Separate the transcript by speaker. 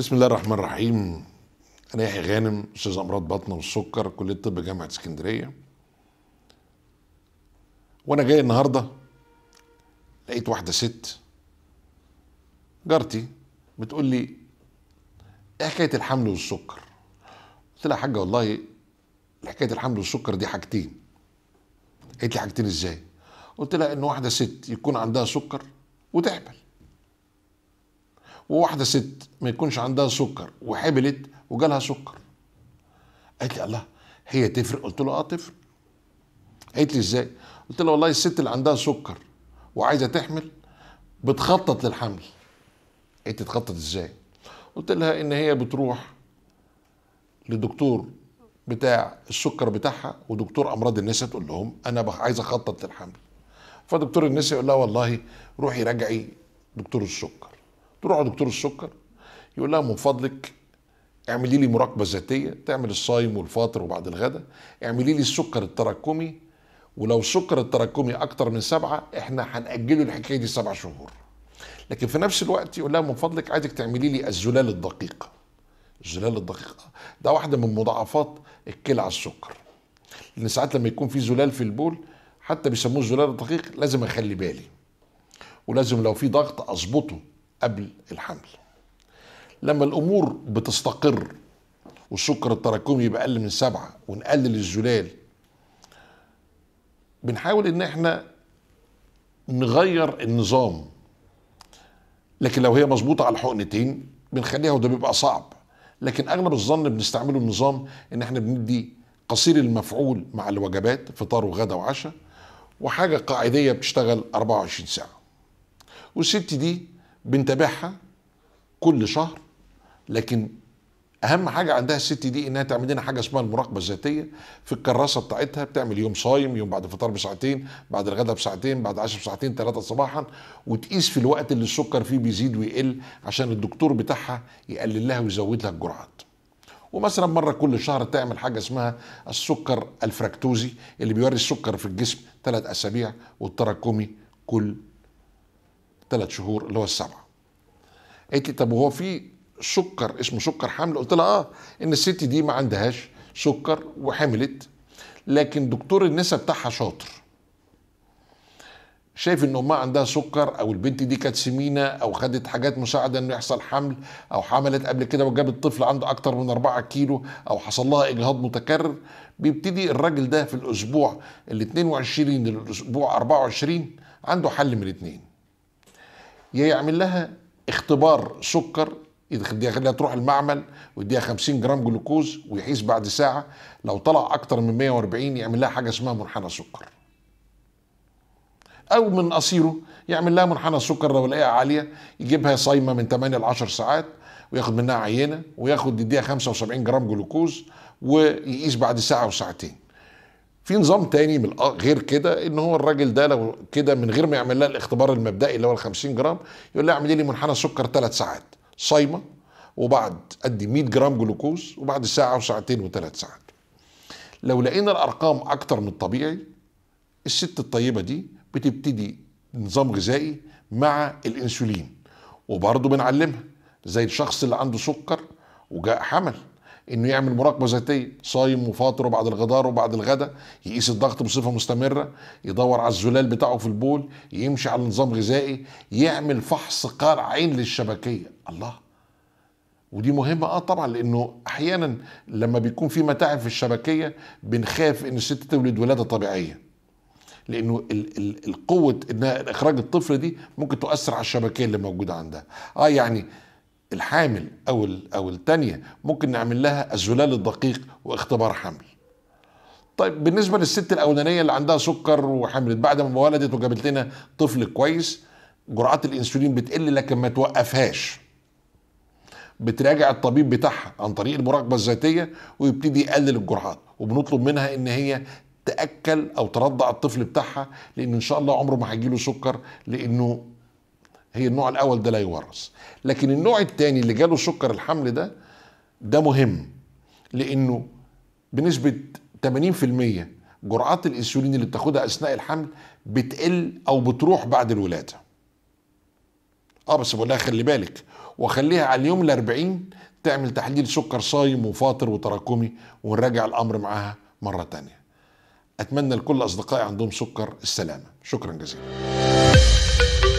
Speaker 1: بسم الله الرحمن الرحيم انا يحيى غانم استاذ امراض بطن والسكر كليه طب جامعه اسكندريه وانا جاي النهارده لقيت واحده ست جارتي بتقول لي ايه حكايه الحمل والسكر قلت لها يا حاجه والله حكايه الحمل والسكر دي حاجتين قالت لي حاجتين ازاي قلت لها ان واحده ست يكون عندها سكر وتحمل وواحده ست ما يكونش عندها سكر وحبلت وجالها سكر قالت لي الله هي تفرق قلت له اه تفرق قالت لي ازاي قلت لها والله الست اللي عندها سكر وعايزه تحمل بتخطط للحمل قالت لي تخطط ازاي قلت لها ان هي بتروح لدكتور بتاع السكر بتاعها ودكتور امراض النساء تقول لهم انا عايز اخطط للحمل فدكتور النساء يقول لها والله روحي راجعي دكتور السكر تروح دكتور السكر يقول لها من فضلك اعملي لي مراقبه ذاتيه تعمل الصايم والفاطر وبعد الغداء اعملي لي السكر التراكمي ولو السكر التراكمي اكتر من سبعه احنا هناجله الحكايه دي سبع شهور لكن في نفس الوقت يقول لها من فضلك عايزك تعملي لي الزلال الدقيق الزلال الدقيق ده واحده من مضاعفات الكلى على السكر لان ساعات لما يكون في زلال في البول حتى بيسموه الزلال الدقيق لازم اخلي بالي ولازم لو في ضغط اظبطه قبل الحمل لما الامور بتستقر والسكر التراكمي يبقى اقل من سبعه ونقلل الزلال بنحاول ان احنا نغير النظام لكن لو هي مظبوطه على الحقنتين بنخليها وده بيبقى صعب لكن اغلب الظن بنستعمله النظام ان احنا بندي قصير المفعول مع الوجبات فطار وغدا وعشاء وحاجه قاعديه بتشتغل 24 ساعه والست دي بنتابعها كل شهر لكن اهم حاجه عندها الست دي انها تعمل لنا حاجه اسمها المراقبه الذاتيه في الكراسه بتاعتها بتعمل يوم صايم يوم بعد الفطار بساعتين بعد الغداء بساعتين بعد عشاء بساعتين ثلاثه صباحا وتقيس في الوقت اللي السكر فيه بيزيد ويقل عشان الدكتور بتاعها يقلل لها ويزود لها الجرعات ومثلا مره كل شهر تعمل حاجه اسمها السكر الفراكتوزي اللي بيوري السكر في الجسم ثلاث اسابيع والتراكمي كل ثلاث شهور اللي هو السبعه قالت لي طب وهو في سكر اسمه سكر حمل قلت لها اه ان الست دي ما عندهاش سكر وحملت لكن دكتور النساء بتاعها شاطر شايف ان امها عندها سكر او البنت دي كانت سمينه او خدت حاجات مساعده انه يحصل حمل او حملت قبل كده وجابت طفل عنده اكتر من 4 كيلو او حصل لها اجهاض متكرر بيبتدي الراجل ده في الاسبوع ال 22 للاسبوع 24 عنده حل من الاثنين يعمل لها اختبار سكر يخليها تروح المعمل ويديها 50 جرام جلوكوز ويقيس بعد ساعه لو طلع اكتر من 140 يعمل لها حاجه اسمها منحنى سكر او من قصيره يعمل لها منحنى سكر لو لقيها عاليه يجيبها صايمه من 8 ل 10 ساعات وياخد منها عينه وياخد يديها 75 جرام جلوكوز ويقيس بعد ساعه وساعتين في نظام تاني من غير كده ان هو الراجل ده لو كده من غير ما يعمل لها الاختبار المبدئي اللي هو ال 50 جرام يقول لها اعملي لي منحنى سكر ثلاث ساعات صايمه وبعد ادي 100 جرام جلوكوز وبعد ساعه وساعتين وثلاث ساعات. لو لقينا الارقام اكتر من الطبيعي الست الطيبه دي بتبتدي نظام غذائي مع الانسولين وبرضه بنعلمها زي الشخص اللي عنده سكر وجاء حمل انه يعمل مراقبه ذاتيه صايم وفاطر وبعد الغدار وبعد الغداء يقيس الضغط بصفه مستمره يدور على الزلال بتاعه في البول يمشي على نظام غذائي يعمل فحص قرعين للشبكيه الله ودي مهمة اه طبعا لانه احيانا لما بيكون في متاعب في الشبكية بنخاف ان الست تولد ولادة طبيعية لانه القوة انها اخراج الطفل دي ممكن تؤثر على الشبكية اللي موجودة عندها اه يعني الحامل او او الثانيه ممكن نعمل لها الزلال الدقيق واختبار حمل طيب بالنسبه للست الاولانيه اللي عندها سكر وحملت بعد ما ولدت وجابت لنا طفل كويس جرعات الانسولين بتقل لكن ما توقفهاش بتراجع الطبيب بتاعها عن طريق المراقبه الذاتيه ويبتدي يقلل الجرعات وبنطلب منها ان هي تاكل او ترضع الطفل بتاعها لان ان شاء الله عمره ما هيجيله سكر لانه هي النوع الاول ده لا يورث لكن النوع الثاني اللي جاله سكر الحمل ده ده مهم لانه بنسبه 80% جرعات الانسولين اللي بتاخدها اثناء الحمل بتقل او بتروح بعد الولاده اه بس بقول لها خلي بالك وخليها على اليوم ال 40 تعمل تحليل سكر صايم وفاطر وتراكمي ونراجع الامر معاها مره تانية اتمنى لكل اصدقائي عندهم سكر السلامه شكرا جزيلا